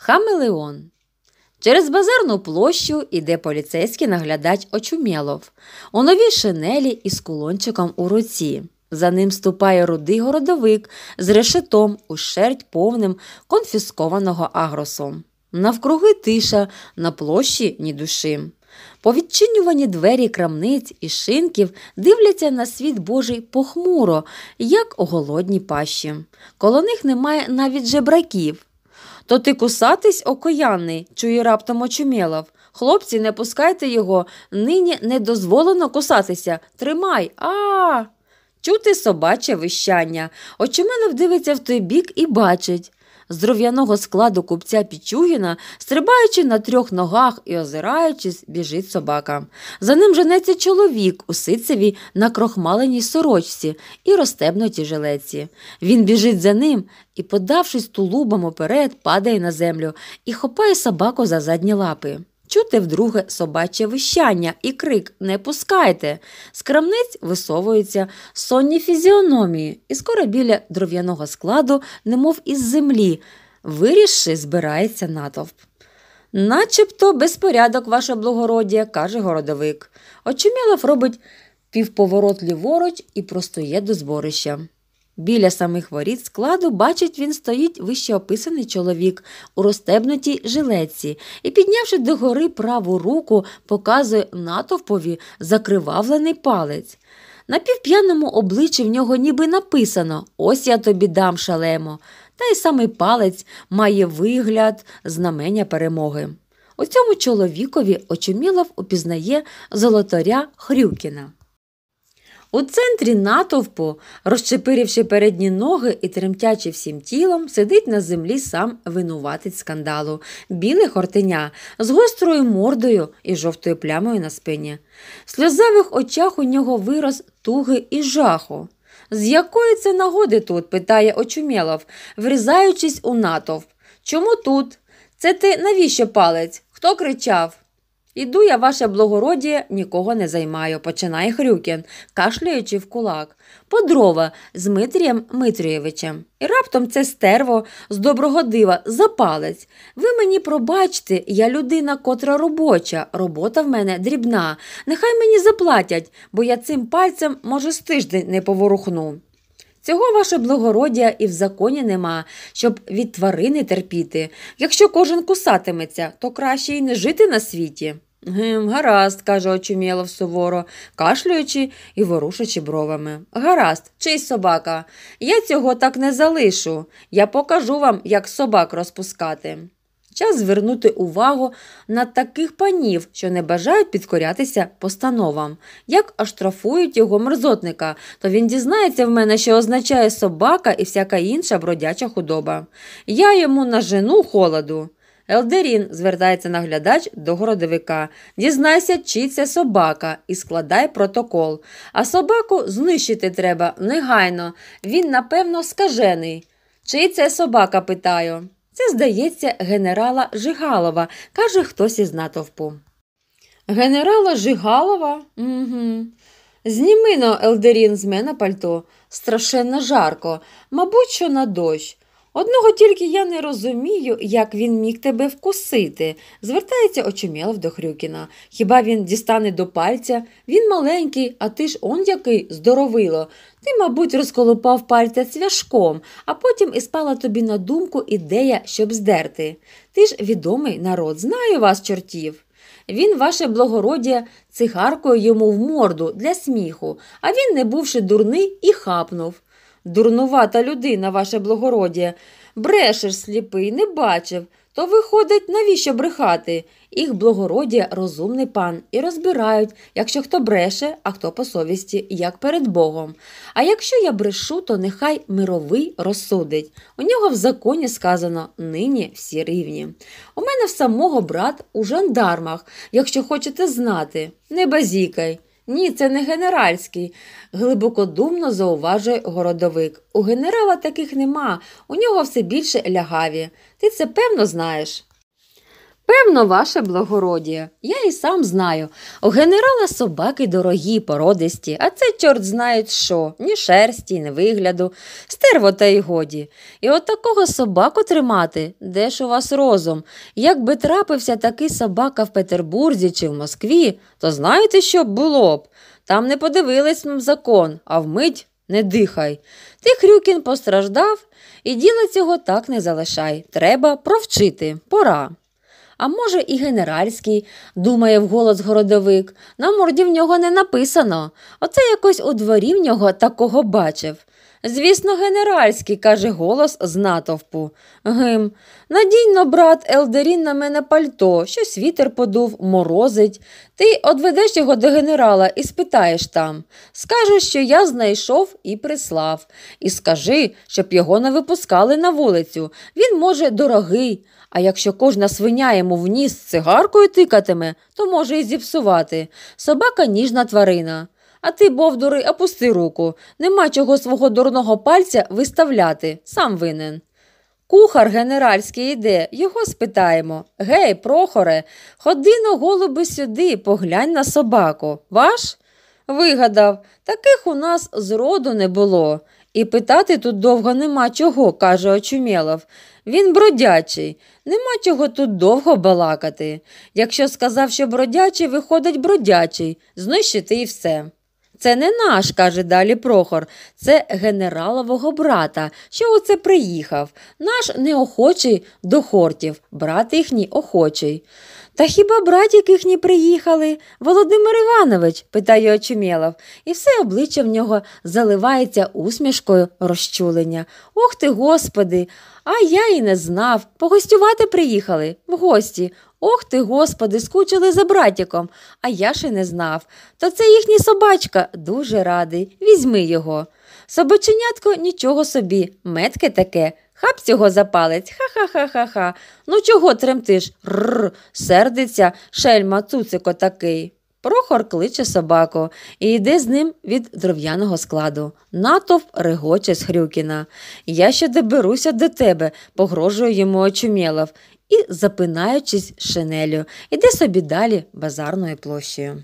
Хамелеон. Через базарну площу іде поліцейський наглядач очумєлов у новій шинелі із кулончиком у руці. За ним ступає рудий городовик з решетом у шерть повним конфіскованого агросу. Навкруги тиша, на площі ні душі. Повідчинювані двері крамниць і шинків дивляться на світ Божий похмуро, як у голодній пащі. Коло них немає навіть жебраків. То ти кусатись окоянний, чує раптом очумєлов. Хлопці, не пускайте його, нині не дозволено кусатися. Тримай, а. Чути собаче вищання. Очумелов дивиться в той бік і бачить. Здоров'яного складу купця Пічугіна, стрибаючи на трьох ногах і озираючись, біжить собака. За ним женеться чоловік у на крохмаленій сорочці і розтебнутій жилеці. Він біжить за ним і, подавшись тулубом уперед, падає на землю і хопає собаку за задні лапи. Чути вдруге собаче вищання і крик Не пускайте. З крамниць висовуються сонні фізіономії, і скоро біля дров'яного складу, немов із землі, виріши, збирається натовп. Начебто безпорядок, ваше благородіє, каже городовик. Очумілов робить півповорот ліворуч і простоє до зборища. Біля самих воріт складу, бачить, він стоїть вищеописаний чоловік у розтебнутій жилеці і, піднявши догори праву руку, показує натовпові закривавлений палець. На півп'яному обличчі в нього ніби написано Ось я тобі дам шалемо. Та й самий палець має вигляд знамення перемоги. У цьому чоловікові очумілов упізнає золотаря Хрюкіна. У центрі натовпу, розчепиривши передні ноги і тремтячи всім тілом, сидить на землі сам винуватець скандалу, біле хортеня з гострою мордою і жовтою плямою на спині. В сльозавих очах у нього вираз туги і жаху. З якої це нагоди тут? питає Очумєлов, врізаючись у натовп. Чому тут? Це ти навіщо палець? Хто кричав? Іду я, ваше благородіє, нікого не займаю, починає Хрюкін, кашляючи в кулак. Подрова з Митрієм Митрійовичем. І раптом це стерво з доброго дива запалець. Ви мені пробачте, я людина, котра робоча, робота в мене дрібна. Нехай мені заплатять, бо я цим пальцем, може, з тиждень не поворухну. Цього ваше благородя і в законі нема, щоб від тварини терпіти. Якщо кожен кусатиметься, то краще й не жити на світі. Гм, гаразд, каже очумєлов суворо, кашлюючи і ворушачи бровами. Гаразд, чий собака. Я цього так не залишу. Я покажу вам, як собак розпускати. Час звернути увагу на таких панів, що не бажають підкорятися постановам. Як оштрафують його мерзотника, то він дізнається в мене, що означає собака і всяка інша бродяча худоба. Я йому нажену холоду. Елдерін звертається наглядач до городовика. Дізнайся, чи це собака, і складай протокол. А собаку знищити треба негайно. Він, напевно, скажений. Чи це собака, питаю. Це, здається, генерала Жигалова, каже хтось із натовпу. Генерала Жигалова? Угу. Зніми Елдерін з мене пальто. Страшенно жарко, мабуть, що на дощ. Одного тільки я не розумію, як він міг тебе вкусити, звертається очумєлов до Хрюкіна. Хіба він дістане до пальця? Він маленький, а ти ж он який здоровило. Ти, мабуть, розколупав пальця цвяшком, а потім і спала тобі на думку ідея, щоб здерти. Ти ж відомий народ, знаю вас, чортів. Він, ваше благородя, цигаркою йому в морду для сміху, а він, не бувши дурний, і хапнув. Дурнувата людина, ваше благородіє. Брешеш сліпий, не бачив. То виходить, навіщо брехати? Їх благородіє розумний пан і розбирають, якщо хто бреше, а хто по совісті, як перед Богом. А якщо я брешу, то нехай мировий розсудить. У нього в законі сказано нині всі рівні. У мене в самого брат у жандармах, якщо хочете знати, не базікай. Ні, це не генеральський, глибокодумно зауважує городовик. У генерала таких нема, у нього все більше лягаві. Ти це певно знаєш. Певно, ваше благородіє, я і сам знаю. У генерала собаки дорогі, породисті, а це чорт знає що, ні шерсті, ні вигляду, стерво та й годі. І от такого собаку тримати, де ж у вас розум? Як би трапився такий собака в Петербурзі чи в Москві, то знаєте, що було б? Там не подивились закон, а вмить. Не дихай. Ти Хрюкін постраждав, і діла цього так не залишай. Треба провчити. Пора а може, і генеральський, думає вголос городовик. На морді в нього не написано. Оце якось у дворі в нього такого бачив. Звісно, генеральський, каже голос з натовпу. Гим. Надійно, брат, Елдерін на мене пальто, щось вітер подув, морозить. Ти одведеш його до генерала і спитаєш там. Скажеш, що я знайшов і прислав. І скажи, щоб його не випускали на вулицю. Він, може, дорогий. А якщо кожна свиня йому в ніс цигаркою тикатиме, то може і зіпсувати. Собака ніжна тварина. А ти, бовдури, опусти руку. Нема чого свого дурного пальця виставляти, сам винен. Кухар генеральський іде, його спитаємо. Гей, прохоре, ходи на голуби сюди, поглянь на собаку. Ваш? Вигадав, таких у нас зроду не було. І питати тут довго нема чого, каже Очумєлов. Він бродячий, нема чого тут довго балакати. Якщо сказав, що бродячий, виходить бродячий, знищити і все. Це не наш, каже далі Прохор, це генералового брата, що оце приїхав, наш неохочий до хортів, брат їхній охочий. Та хіба братік їхні приїхали? Володимир Іванович, питає Очумєлов, і все обличчя в нього заливається усмішкою розчулення. Ох ти, господи, а я і не знав. Погостювати приїхали в гості. Ох ти, господи, скучили за братіком, а я ще не знав. Та це їхній собачка, дуже радий. Візьми його. Собаченятко нічого собі, метке таке. Хап цього за палець. Ха-ха-ха-ха-ха. Ну чого тремтиш? Рр, сердиться шельма цуцико такий. Прохор кличе собаку і йде з ним від дров'яного складу. Натовп регоче з Хрюкіна. Я ще доберуся до тебе, погрожує йому очумєлов і, запинаючись шинелю, іде собі далі базарною площею.